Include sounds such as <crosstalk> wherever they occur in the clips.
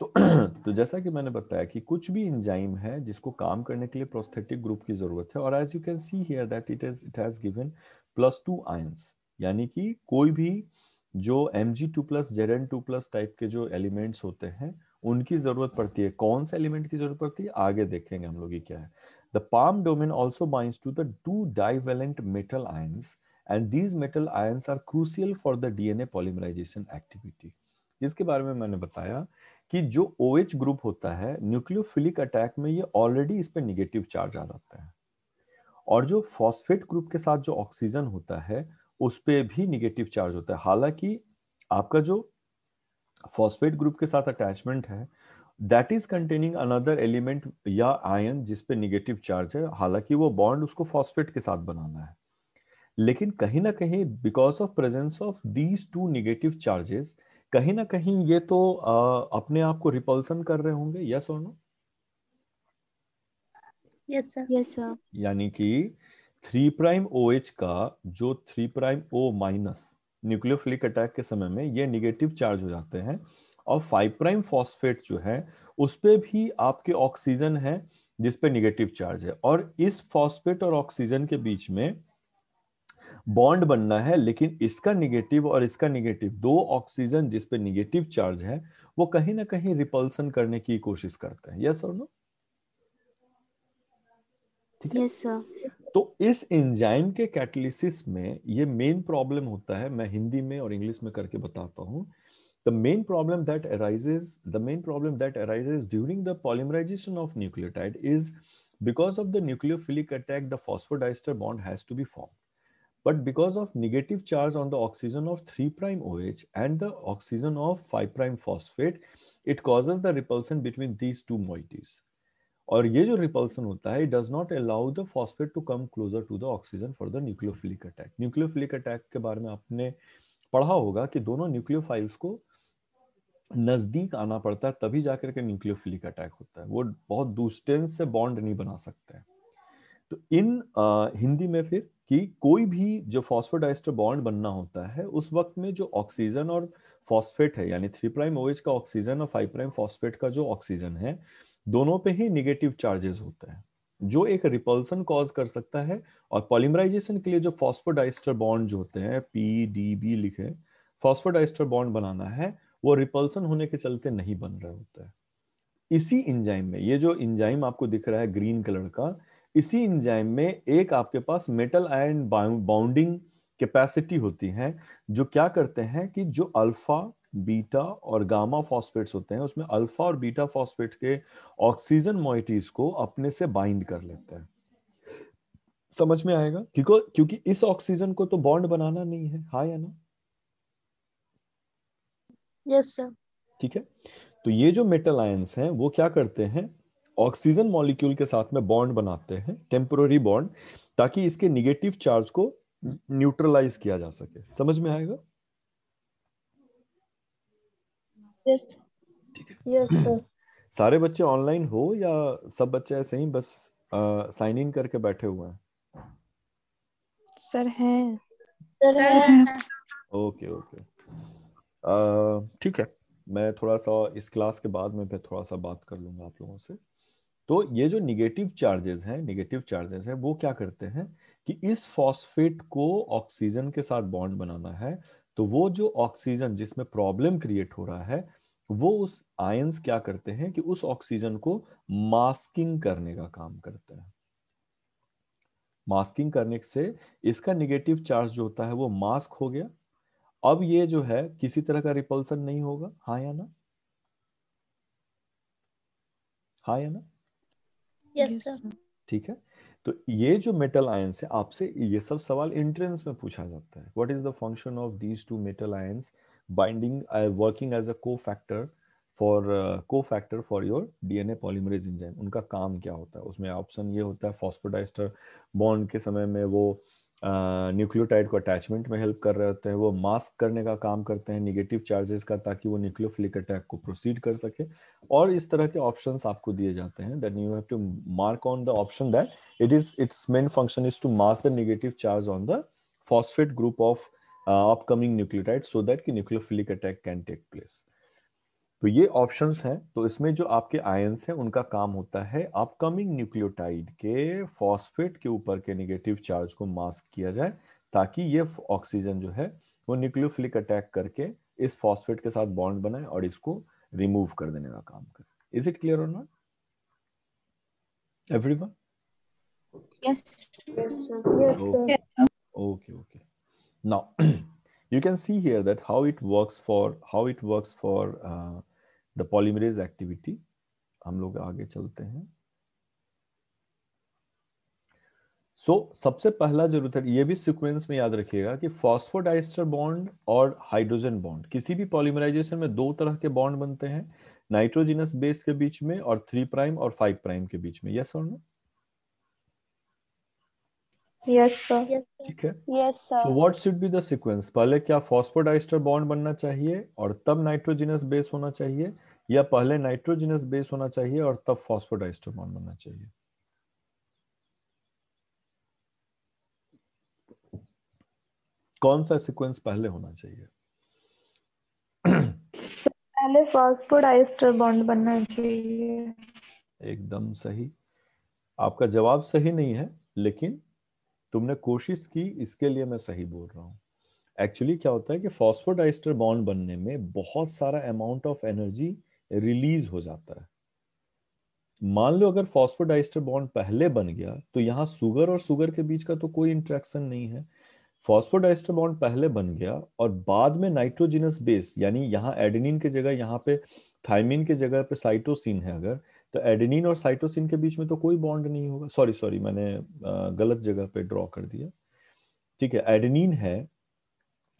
तो तो जैसा कि मैंने बताया कि कुछ भी इंजाइम है जिसको काम करने के लिए प्रोस्थेटिक ग्रुप की जरूरत है और as you can see here that it is it has given plus two ions यानी कि कोई भी जो M G two plus Z N two plus type के जो एलिमेंट्स होते हैं उनकी जरूरत पड़ती है कौन से एलिमेंट की जरूरत पड़ती है आगे देखेंगे हम लोग ये क्या है The palm domain also binds to the two divalent metal ions and these metal ions are crucial for the DNA polymerization activity. jiske bare mein maine bataya ki jo OH group hota hai nucleophilic attack mein ye already is pe negative charge aa jata hai और जो phosphate group के साथ जो oxygen होता है उस पर भी निगेटिव चार्ज होता है हालांकि आपका जो फॉस्फेट ग्रुप के साथ अटैचमेंट है that is containing another element या आयन जिसपे निगेटिव चार्ज है हालांकि वो बॉन्ड उसको फॉस्फेट के साथ बनाना है लेकिन कहीं ना कहीं because of presence of these two negative charges कहीं ना कहीं ये तो आ, अपने आप को रिपल्सन कर रहे होंगे यस और no yes sir yes sir यानी कि थ्री प्राइम ओ एच का जो three prime O minus nucleophilic attack के समय में ये निगेटिव चार्ज हो जाते हैं और फाइव प्राइम फॉस्फेट जो है उस पर भी आपके ऑक्सीजन है जिस पे निगेटिव चार्ज है और इस फॉस्फेट और ऑक्सीजन के बीच में बॉन्ड बनना है लेकिन इसका निगेटिव और इसका निगेटिव दो ऑक्सीजन जिस पे निगेटिव चार्ज है वो कहीं ना कहीं रिपल्सन करने की कोशिश करते हैं यस और नो ठीक है yes, तो इस एंजाइम के कैटलिसिस में ये मेन प्रॉब्लम होता है मैं हिंदी में और इंग्लिश में करके बताता हूँ the main problem that arises the main problem that arises during the polymerization of nucleotide is because of the nucleophilic attack the phosphodiester bond has to be formed but because of negative charge on the oxygen of 3 prime OH and the oxygen of 5 prime phosphate, it causes the repulsion between these two moieties. Or, ये जो repulsion होता है, does not allow the phosphate to come closer to the oxygen for the nucleophilic attack. Nucleophilic attack के बारे में आपने पढ़ा होगा कि दोनों nucleophiles को नज़दीक आना पड़ता है तभी जाकर के न्यूक्लियोफिलिक अटैक होता है वो बहुत डिस्टेंस से बॉन्ड नहीं बना सकते हैं तो इन आ, हिंदी में फिर कि कोई भी जो फॉस्फोडाइस्टर बॉन्ड बनना होता है उस वक्त में जो ऑक्सीजन और फॉस्फेट है यानी थ्री प्राइम ओएच का ऑक्सीजन और फाइव प्राइम फॉस्फेट का जो ऑक्सीजन है दोनों पे ही निगेटिव चार्जेस होते हैं जो एक रिपल्सन कॉज कर सकता है और पॉलीमराइजेशन के लिए जो फॉस्फोडाइस्टर बॉन्ड जो होते हैं पी डी बी लिखे फॉस्फोडाइस्टर बॉन्ड बनाना है वो रिपल्सन होने के चलते नहीं बन रहा होता है इसी इंजाइम में ये जो इंजाइम आपको दिख रहा है ग्रीन कलर का इसी इंजाइम में एक आपके पास मेटल आयन बाउंडिंग कैपेसिटी होती है जो क्या करते हैं कि जो अल्फा बीटा और गामा फॉस्फेट्स होते हैं उसमें अल्फा और बीटा फॉस्फेट्स के ऑक्सीजन मोइटीज को अपने से बाइंड कर लेते हैं समझ में आएगा क्योंकि क्योंकि इस ऑक्सीजन को तो बॉन्ड बनाना नहीं है हाँ या ना यस सर ठीक है तो ये जो मेटल आयंस हैं वो क्या करते हैं ऑक्सीजन मॉलिक्यूल के साथ में बॉन्ड बनाते हैं टेम्पोररी बॉन्ड ताकि इसके निगेटिव चार्ज को न्यूट्रलाइज किया जा सके समझ में आएगा yes. ठीक है yes, <clears throat> सारे बच्चे ऑनलाइन हो या सब बच्चे ऐसे ही बस साइन इन करके बैठे हुए हैं सर हैं ओके ओके ठीक है मैं थोड़ा सा इस क्लास के बाद में फिर थोड़ा सा बात कर लूँगा आप लोगों से तो ये जो निगेटिव चार्जेस हैं निगेटिव चार्जेस हैं वो क्या करते हैं कि इस फॉस्फेट को ऑक्सीजन के साथ बॉन्ड बनाना है तो वो जो ऑक्सीजन जिसमें प्रॉब्लम क्रिएट हो रहा है वो उस आयंस क्या करते हैं कि उस ऑक्सीजन को मास्किंग करने का काम करते हैं मास्किंग करने से इसका निगेटिव चार्ज जो होता है वो मास्क हो गया अब ये जो है किसी तरह का रिपल्सन नहीं होगा हाँ या ना हाँ या ना यस सर ठीक है तो ये जो मेटल आयंस है आपसे ये सब सवाल एंट्रेंस में पूछा जाता है what is the function of these two metal ions binding working as a cofactor for cofactor for your DNA polymerase enzyme उनका काम क्या होता है उसमें ऑप्शन ये होता है फॉस्फोडाइस्टर बॉन्ड के समय में वो न्यूक्लियोटाइड को अटैचमेंट में हेल्प कर रहे होते हैं वो मास्क करने का काम करते हैं निगेटिव चार्जेस का ताकि वो न्यूक्लियोफिलिक अटैक को प्रोसीड कर सके और इस तरह के ऑप्शन आपको दिए जाते हैं then you have to mark on the option that it is it's main function is to mask the negative charge on the phosphate group of upcoming nucleotide so that the nucleophilic attack can take place तो ये options हैं तो इसमें जो आपके ions हैं उनका काम होता है अपकमिंग न्यूक्लियोटाइड के फॉस्फेट के ऊपर के नेगेटिव चार्ज को मास्क किया जाए ताकि ये ऑक्सीजन जो है वो न्यूक्लियोफिलिक अटैक करके इस फॉस्फेट के साथ बॉन्ड बनाए और इसको रिमूव कर देने का काम करे इज इट क्लियर और not everyone okay okay now you can see here that how it works for how it works for uh, the polymerase activity हम लोग आगे चलते हैं सो so, सबसे पहला जरूरत है ये भी सीक्वेंस में याद रखिएगा कि फॉस्फोडाइस्टर बॉन्ड और हाइड्रोजन बॉन्ड किसी भी पॉलीमराइजेशन में दो तरह के बॉन्ड बनते हैं नाइट्रोजिनस बेस के बीच में और थ्री प्राइम और फाइव प्राइम के बीच में यस और no what should be the sequence पहले क्या फॉस्फोडाइस्टर बॉन्ड बनना चाहिए और तब नाइट्रोजिनस बेस होना चाहिए या पहले नाइट्रोजिनस बेस होना चाहिए और तब फॉस्फोडाइस्टर बॉन्ड बनना चाहिए कौन सा सीक्वेंस पहले होना चाहिए पहले फॉस्फोडाइस्टर बॉन्ड बनना चाहिए एकदम सही आपका जवाब सही नहीं है लेकिन तुमने कोशिश की इसके लिए मैं सही बोल रहा हूँ एक्चुअली क्या होता है कि फॉस्फोडाइस्टर बॉन्ड बनने में बहुत सारा अमाउंट ऑफ एनर्जी रिलीज हो जाता है मान लो अगर फॉस्फोडाइस्टर बॉन्ड पहले बन गया तो यहाँ सुगर और सुगर के बीच का तो कोई इंट्रैक्शन नहीं है फॉस्फोडाइस्टर बॉन्ड पहले बन गया और बाद में नाइट्रोजिनस बेस यानी यहाँ एडिनिन के जगह यहाँ पे थाइमिन के जगह पे साइटोसिन है अगर तो एडेनिन और साइटोसिन के बीच में तो कोई बॉन्ड नहीं होगा सॉरी सॉरी मैंने गलत जगह पे ड्रॉ कर दिया ठीक है एडेनिन है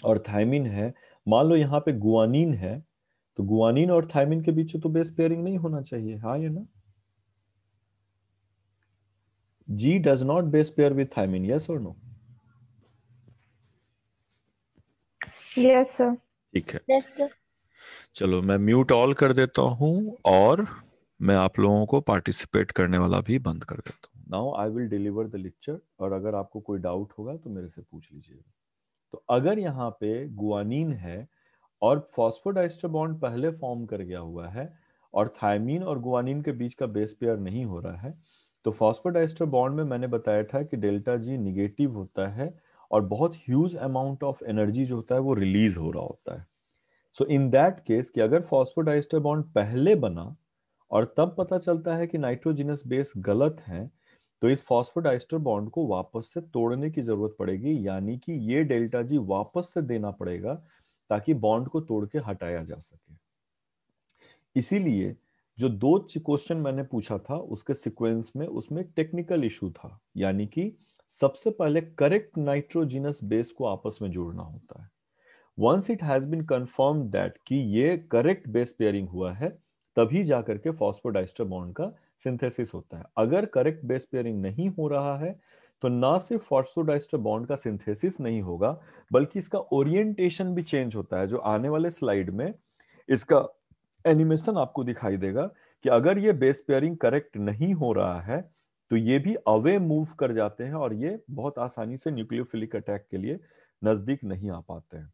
और थायमिन है मान लो यहाँ पे गुआनिन है तो गुआनिन और थायमिन के बीच तो बेस पेयरिंग नहीं होना चाहिए हाँ या ना G does not base pair with thymine yes और नो यस सर ठीक है yes, sir. चलो मैं म्यूट ऑल कर देता हूं और मैं आप लोगों को पार्टिसिपेट करने वाला भी बंद कर देता हूँ now I will deliver the lecture और अगर आपको कोई डाउट होगा तो मेरे से पूछ लीजिएगा तो अगर यहाँ पे गुआनिन है और फॉस्फोडाइस्टर बॉन्ड पहले फॉर्म कर गया हुआ है और थायमीन और गुआनिन के बीच का बेस पेयर नहीं हो रहा है तो फॉस्फोडाइस्टर बॉन्ड में मैंने बताया था कि डेल्टा जी निगेटिव होता है और बहुत ह्यूज अमाउंट ऑफ एनर्जी जो होता है वो रिलीज हो रहा होता है सो इन दैट केस कि अगर फॉस्फोडाइस्टर बॉन्ड पहले बना और तब पता चलता है कि नाइट्रोजिनस बेस गलत हैं तो इस फॉस्फोडाइस्टर बॉन्ड को वापस से तोड़ने की जरूरत पड़ेगी यानी कि ये डेल्टा जी वापस से देना पड़ेगा ताकि बॉन्ड को तोड़ के हटाया जा सके इसीलिए जो दो क्वेश्चन मैंने पूछा था उसके सिक्वेंस में उसमें टेक्निकल इशू था यानी कि सबसे पहले करेक्ट नाइट्रोजिनस बेस को आपस में जोड़ना होता है once it has been confirm that कि ये करेक्ट बेस पेयरिंग हुआ है तभी जाकर के फॉस्फोडाइस्टर बॉन्ड का सिंथेसिस होता है अगर करेक्ट बेस पेयरिंग नहीं हो रहा है तो ना सिर्फ फॉस्फोडाइस्टर बॉन्ड का सिंथेसिस नहीं होगा बल्कि इसका ओरिएंटेशन भी चेंज होता है जो आने वाले स्लाइड में इसका एनिमेशन आपको दिखाई देगा कि अगर ये बेस पेयरिंग करेक्ट नहीं हो रहा है तो ये भी अवे मूव कर जाते हैं और ये बहुत आसानी से न्यूक्लियोफिलिक अटैक के लिए नजदीक नहीं आ पाते हैं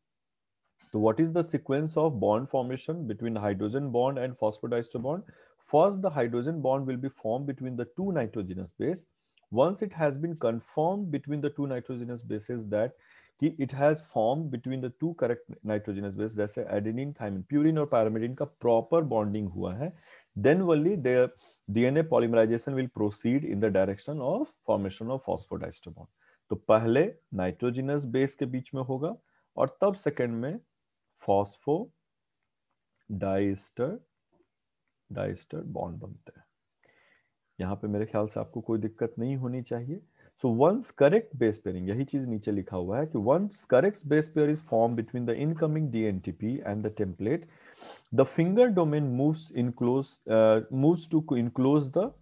तो what is the sequence of bond formation between hydrogen bond and phosphodiester bond? First, the hydrogen bond will be formed between the two nitrogenous base. Once it has been confirmed between the two nitrogenous bases that it has formed between the two correct nitrogenous base, जैसे adenine, thymine, purine और pyrimidine का proper bonding हुआ है, then only their DNA polymerization will proceed in the direction of formation of phosphodiester bond. तो पहले nitrogenous base के बीच में होगा और तब सेकंड में फॉस्फो डाइस्टर डाइस्टर बॉन्ड बनते हैं यहां पे मेरे ख्याल से आपको कोई दिक्कत नहीं होनी चाहिए so once correct base pairing यही चीज नीचे लिखा हुआ है कि once correct base pair is form between the incoming dNTP and the template the finger domain moves inclose moves to enclose the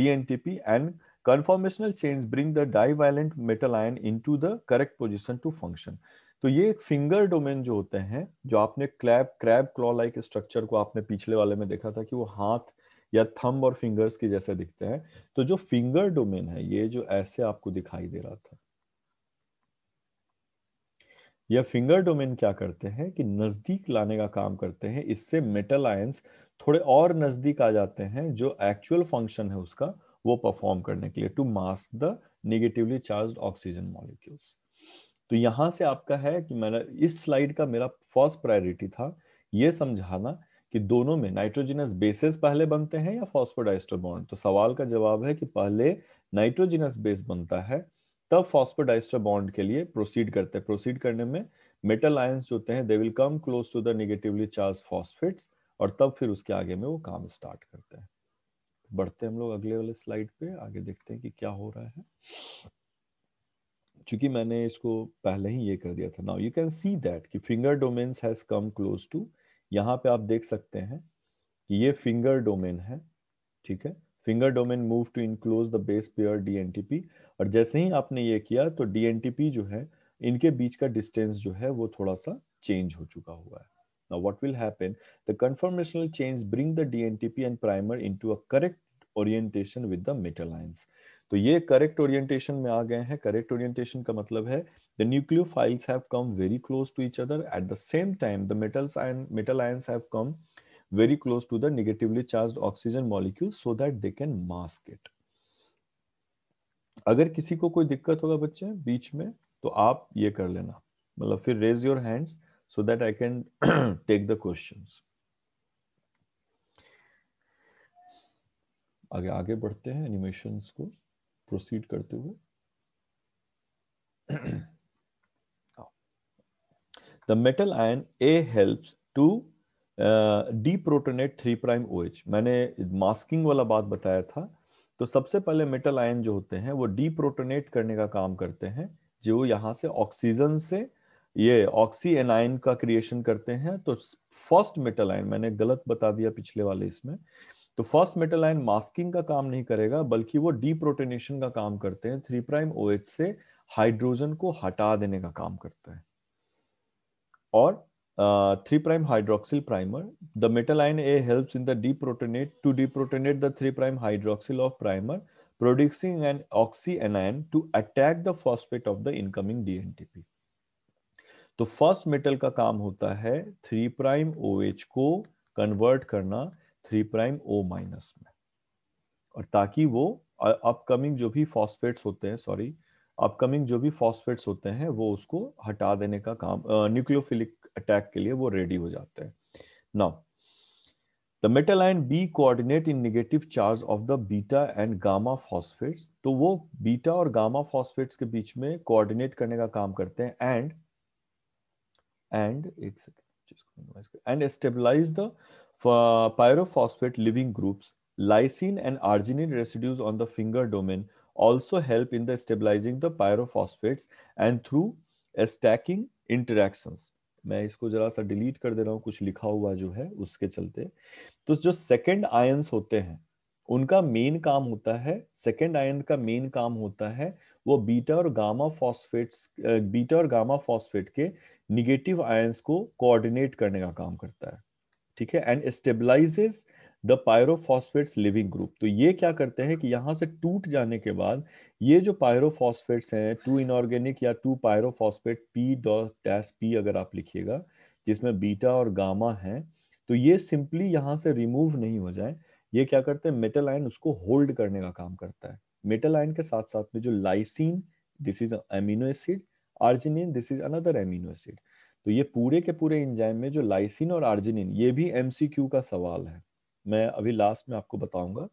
dNTP and conformational chains bring the metal ion into the correct position to function तो ये finger domain जो होते हैं जो आपने क्लैब crab claw like structure को आपने पिछले वाले में देखा था कि वो हाथ या थंब और फिंगर्स के जैसे दिखते हैं तो जो फिंगर डोमेन है ये जो ऐसे आपको दिखाई दे रहा था यह फिंगर डोमेन क्या करते हैं कि नजदीक लाने का काम करते हैं इससे मेटल आयंस थोड़े और नजदीक आ जाते हैं जो एक्चुअल फंक्शन है उसका वो परफॉर्म करने के लिए to mask the negatively charge oxygen molecules तो यहां से आपका है कि मैंने इस स्लाइड का मेरा फर्स्ट प्रायोरिटी था यह समझाना कि दोनों में नाइट्रोजिनस बेसिस पहले बनते हैं या फॉस्फोडाइस्टर बॉन्ड तो सवाल का जवाब है कि पहले नाइट्रोजिनस बेस बनता है तब फॉस्फोडाइस्टर बॉन्ड के लिए प्रोसीड करते हैं प्रोसीड करने में मेटल आयंस जो होते हैं they will come close to the negatively charge phosphates और तब फिर उसके आगे में वो काम स्टार्ट करते हैं बढ़ते हम लोग अगले वाले स्लाइड पे आगे देखते हैं कि क्या हो रहा है चूंकि मैंने इसको पहले ही ये कर दिया था now you can see that कि finger domains has come close to यहाँ पे आप देख सकते हैं कि ये फिंगर डोमेन है ठीक है finger domain move to enclose the base pair dNTP और जैसे ही आपने ये किया तो डीएनटीपी जो है इनके बीच का डिस्टेंस जो है वो थोड़ा सा चेंज हो चुका हुआ है Now what will happen? The conformational change bring the DNTP and primer into a correct orientation with the metal lines. तो ये करेक्ट ओरिएंटेशन में आ गए हैं करेक्ट ओरिएंटेशन का मतलब है the nucleophiles have come very close to each other at the same time the metals ion metal ions have come very close to the negatively charged oxygen molecule so that they can mask it अगर किसी को कोई दिक्कत होगा बच्चे बीच में तो आप ये कर लेना मतलब फिर raise your hands so that I can take the questions आगे आगे बढ़ते हैं एनिमेशंस को प्रोसीड करते हुए the metal ion A A to deprotonate three prime O H मैंने मास्किंग वाला बात बताया था तो सबसे पहले मेटल आयन जो होते हैं वो डी प्रोटोनेट करने का काम करते हैं जो यहां से ऑक्सीजन से ये ऑक्सी एनाइन का क्रिएशन करते हैं तो फर्स्ट मेटल आयन मैंने गलत बता दिया पिछले वाले इसमें तो फर्स्ट मेटल आयन मास्किंग का काम नहीं करेगा बल्कि वो डीप्रोटेनेशन का काम करते हैं थ्री प्राइम ओ OH से हाइड्रोजन को हटा देने का काम करता है और three prime hydroxyl primer the metal ion A help in the deprotonate to deprotonate the three prime hydroxyl of primer producing an oxyanion to attack the phosphate of the incoming DNTP. तो first metal का काम होता है three prime ओ को convert करना three prime O minus में और ताकि वो अपकमिंग जो भी फॉस्फेट्स होते हैं सॉरी अपकमिंग जो भी फॉस्फेट्स होते हैं वो उसको हटा देने का काम न्यूक्लियोफिलिक अटैक के लिए वो रेडी हो जाते हैं now the metal ion B coordinate in negative charge of the beta and gamma phosphates तो वो बीटा और गामा फॉस्फेट्स के बीच में कोऑर्डिनेट करने का काम करते हैं एंड एंड एक second and stabilise the pyrophosphate living groups, lysine and arginine residues on the finger domain also help in the stabilizing the pyrophosphates and through a stacking interactions. मैं इसको जरा सा डिलीट कर दे रहा हूँ कुछ लिखा हुआ जो है उसके चलते तो जो सेकंड आयंस होते हैं उनका मेन काम होता है सेकंड आयन का मेन काम होता है वो बीटा और गामा फॉस्फेट्स बीटा और गामा फॉस्फेट के निगेटिव आयंस को कोऑर्डिनेट करने का काम करता है ठीक है and stabilises the pyrophosphates living group तो ये क्या करते हैं कि यहाँ से टूट जाने के बाद ये जो पायरोफॉस्फेट्स हैं टू इनऑर्गेनिक या two pyrophosphate P dot dash P अगर आप लिखिएगा जिसमें बीटा और गामा है तो ये सिंपली यहाँ से रिमूव नहीं हो जाए ये क्या करते हैं मेटल आयन उसको होल्ड करने का काम करता है मेटल आयन के साथ साथ में जो lysine this is amino acid arginine this is another amino acid तो ये पूरे के पूरे इंजाइम में जो लाइसिन और आर्जिनिन ये भी एमसीक्यू का सवाल है मैं अभी लास्ट में आपको बताऊंगा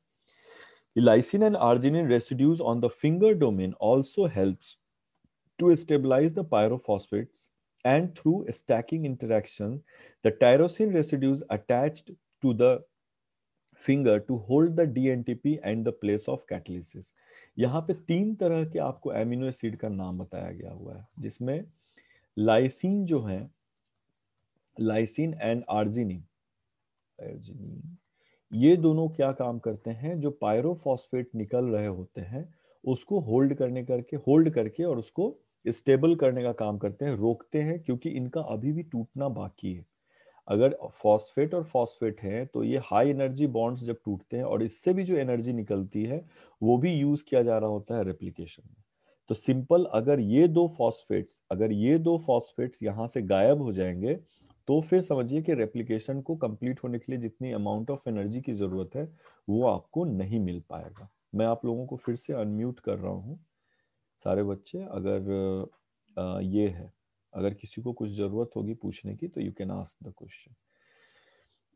lysine and arginine residues on the finger domain also help to stabilize the pyrophosphates and through stacking interaction the tyrosine residues attached to the finger to hold the dNTP and the place of catalysis यहाँ पे तीन तरह के आपको amino acid का नाम बताया गया हुआ है जिसमें लाइसिन जो है लाइसिन एंड आर्जिनिन आर्जिनिन ये दोनों क्या काम करते हैं जो पायरोफॉस्फेट निकल रहे होते हैं उसको होल्ड करने करके होल्ड करके और उसको स्टेबल करने का काम करते हैं रोकते हैं क्योंकि इनका अभी भी टूटना बाकी है अगर फॉस्फेट और फॉस्फेट है तो ये हाई एनर्जी बॉन्ड्स जब टूटते हैं और इससे भी जो एनर्जी निकलती है वो भी यूज किया जा रहा होता है रेप्लीकेशन में तो सिंपल अगर ये दो फॉस्फेट्स अगर ये दो फॉस्फेट्स यहाँ से गायब हो जाएंगे तो फिर समझिए कि रेप्लीकेशन को कंप्लीट होने के लिए जितनी अमाउंट ऑफ एनर्जी की ज़रूरत है वो आपको नहीं मिल पाएगा मैं आप लोगों को फिर से अनम्यूट कर रहा हूँ सारे बच्चे अगर आ, ये है अगर किसी को कुछ ज़रूरत होगी पूछने की तो you can ask the question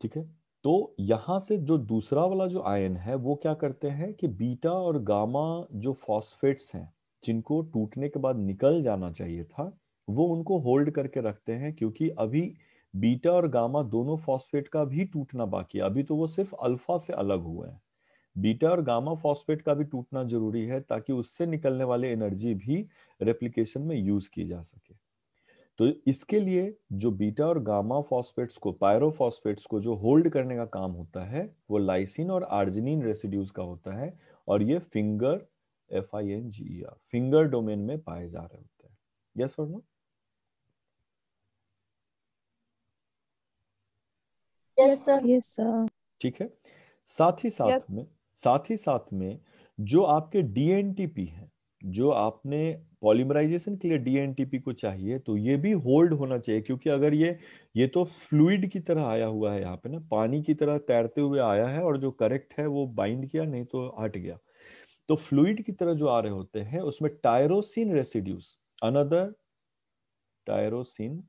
ठीक है तो यहाँ से जो दूसरा वाला जो आयन है वो क्या करते हैं कि बीटा और गामा जो फॉस्फेट्स हैं जिनको टूटने के बाद निकल जाना चाहिए था वो उनको होल्ड करके रखते हैं क्योंकि अभी बीटा और गामा दोनों फॉस्फेट का भी टूटना बाकी है अभी तो वो सिर्फ अल्फा से अलग हुए हैं बीटा और गामा फॉस्फेट का भी टूटना जरूरी है ताकि उससे निकलने वाले एनर्जी भी रेप्लीकेशन में यूज की जा सके तो इसके लिए जो बीटा और गामा फॉस्फेट्स को पायरोफॉस्फेट्स को जो होल्ड करने का काम होता है वो लाइसिन और आर्जिनिन रेसिड्यूज का होता है और ये finger F I N G R finger domain में पाए जा रहे होते हैं यस और नो ठीक है साथ ही साथ yes. में साथ ही साथ में जो आपके डीएनटीपी है जो आपने पॉलीमराइजेशन के लिए डीएनटीपी को चाहिए तो ये भी होल्ड होना चाहिए क्योंकि अगर ये ये तो फ्लूइड की तरह आया हुआ है यहाँ पे ना पानी की तरह तैरते हुए आया है और जो करेक्ट है वो बाइंड किया नहीं तो हट गया तो फ्लूड की तरह जो आ रहे होते हैं उसमें tyrosine residues another tyrosine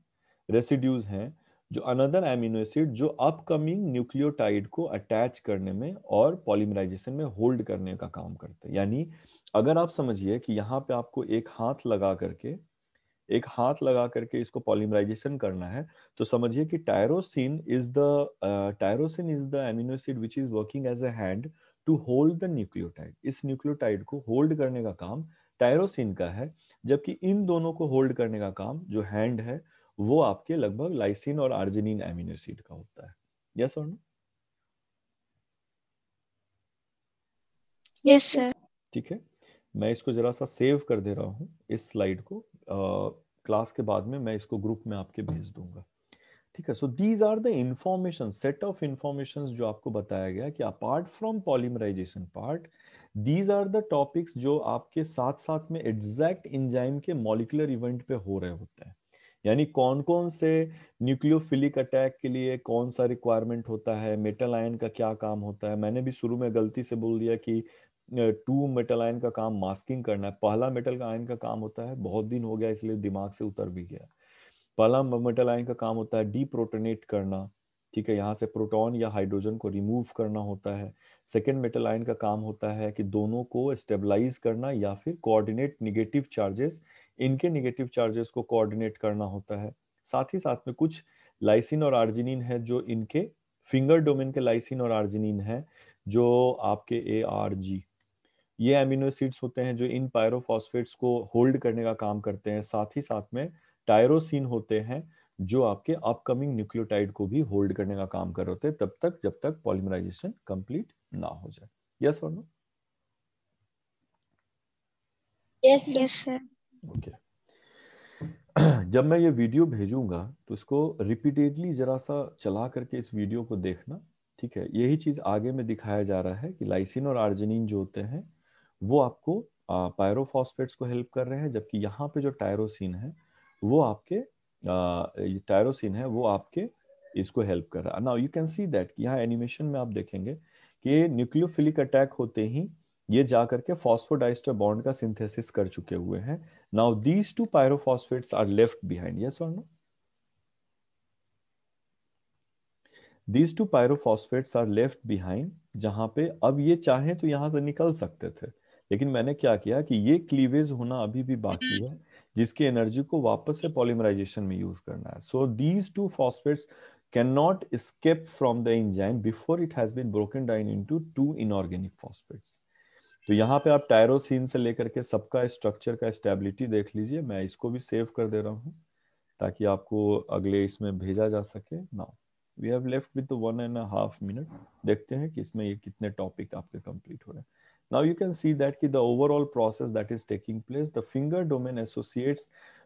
residues हैं जो अनदर एमिनो एसिड जो अपकमिंग न्यूक्लियोटाइड को अटैच करने में और पॉलीमराइजेशन में होल्ड करने का काम करते हैं यानी अगर आप समझिए कि यहाँ पे आपको एक हाथ लगा करके एक हाथ लगा करके इसको पॉलीमराइजेशन करना है तो समझिए कि tyrosine is the tyrosine is the amino acid which is working as a hand to hold the nucleotide इस न्यूक्लियोटाइड को होल्ड करने का काम टायरोसिन का है जबकि इन दोनों को होल्ड करने का काम जो हैंड है वो आपके लगभग लाइसिन और आर्जिनिन एमिनो एसिड का होता है यस और नो यस सर ठीक है मैं इसको जरा सा सेव कर दे रहा हूं इस स्लाइड को आ, क्लास के बाद में मैं इसको ग्रुप में आपके भेज दूंगा ठीक है so these are the information set of information जो आपको बताया गया कि apart from polymerization part these are the topics जो आपके साथ साथ में एग्जैक्ट इंजाइम के मॉलिकुलर इवेंट पे हो रहे होते हैं यानी कौन कौन से न्यूक्लियोफिलिक अटैक के लिए कौन सा रिक्वायरमेंट होता है मेटल आयन का क्या काम होता है मैंने भी शुरू में गलती से बोल दिया कि टू मेटल आयन का काम मास्किंग करना है पहला मेटल का आयन का काम होता है बहुत दिन हो गया इसलिए दिमाग से उतर भी गया पला मेटल आयन का काम होता है डीप्रोटोनेट करना ठीक है यहाँ से प्रोटॉन या हाइड्रोजन को रिमूव करना होता है सेकेंड मेटल आयन का काम होता है कि दोनों को स्टेबलाइज करना या फिर कोऑर्डिनेट निगेटिव चार्जेस इनके निगेटिव चार्जेस को कोऑर्डिनेट करना होता है साथ ही साथ में कुछ लाइसिन और आर्जिनिन है जो इनके फिंगर डोमेन के लाइसिन और आर्जिनिन है जो आपके ए आर जी ये एमिनो एसिड्स होते हैं जो इन पायरोफॉस्फेट्स को होल्ड करने का काम करते हैं साथ ही साथ में टायरोसिन होते हैं जो आपके अपकमिंग न्यूक्लियोटाइड को भी होल्ड करने का काम कर रहे होते हैं तब तक जब तक पॉलिमराइजेशन कंप्लीट ना हो जाए यस और no yes yes sir okay जब मैं ये वीडियो भेजूंगा तो इसको रिपीटेडली जरा सा चला करके इस वीडियो को देखना ठीक है यही चीज आगे में दिखाया जा रहा है कि लाइसिन और आर्जिनिन जो होते हैं वो आपको पायरोफॉस्फेट्स को हेल्प कर रहे हैं जबकि यहाँ पे जो टायरोसिन है वो आपके ये टायरोसिन है वो आपके इसको हेल्प कर रहा है now you can see that कि यहाँ एनिमेशन में आप देखेंगे कि न्यूक्लियोफिलिक अटैक होते ही ये जा करके फॉस्फोडाइस्टर बॉन्ड का सिंथेसिस कर चुके हुए हैं now these two pyrophosphates are left behind yes और no these two pyrophosphates are left behind जहां पे अब ये चाहे तो यहां से निकल सकते थे लेकिन मैंने क्या किया कि ये क्लीवेज होना अभी भी बाकी है जिसकी एनर्जी को वापस से पॉलीमराइजेशन में यूज करना है so these two phosphates can not escape from the enzyme before it has been broken down into two inorganic phosphates तो यहाँ पे आप टायरोसिन से लेकर के सबका स्ट्रक्चर का स्टेबिलिटी देख लीजिए मैं इसको भी सेव कर दे रहा हूँ ताकि आपको अगले इसमें भेजा जा सके now we have left with one and half minute देखते हैं कि इसमें ये कितने टॉपिक आपके कंप्लीट हो रहे हैं Now you can see that the overall process that is taking place, the finger domain associates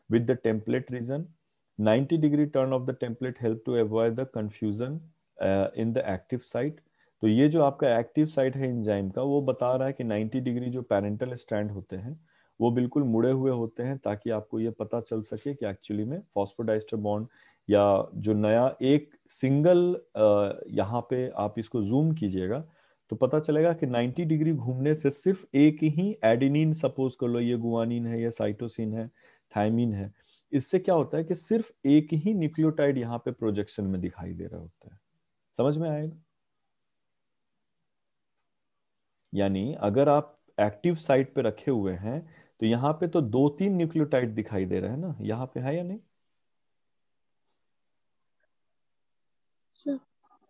with the template region. 90 degree turn of the template help to avoid the confusion uh, in the active site. तो ये जो आपका active site है enzyme का वो बता रहा है कि 90 डिग्री जो पैरेंटल स्टैंड होते हैं वो बिल्कुल मुड़े हुए होते हैं ताकि आपको ये पता चल सके कि एक्चुअली में फॉस्फोडाइस्टर बॉन्ड या जो नया एक सिंगल यहाँ पे आप इसको जूम कीजिएगा तो पता चलेगा कि 90 डिग्री घूमने से सिर्फ एक ही एडिनिन सपोज कर लो ये गुआनिन है या साइटोसिन है थायमिन है इससे क्या होता है कि सिर्फ एक ही न्यूक्लियोटाइड यहाँ पे प्रोजेक्शन में दिखाई दे रहा होता है समझ में आएगा यानी अगर आप एक्टिव साइट पे रखे हुए हैं तो यहाँ पे तो दो तीन न्यूक्लियोटाइड दिखाई दे रहे हैं ना यहाँ पे है या नहीं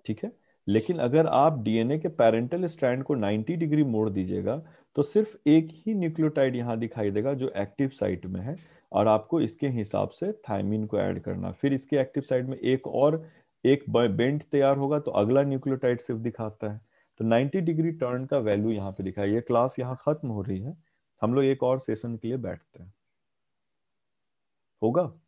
ठीक है लेकिन अगर आप डीएनए के पेरेंटल स्ट्रैंड को 90 डिग्री मोड़ दीजिएगा तो सिर्फ एक ही न्यूक्लियोटाइड यहाँ दिखाई देगा जो एक्टिव साइट में है और आपको इसके हिसाब से थायमिन को ऐड करना फिर इसके एक्टिव साइड में एक और एक बेंड तैयार होगा तो अगला न्यूक्लियोटाइड सिर्फ दिखाता है तो 90 डिग्री टर्न का वैल्यू यहाँ पे दिखाई ये क्लास यहाँ खत्म हो रही है हम लोग एक और सेशन के लिए बैठते हैं होगा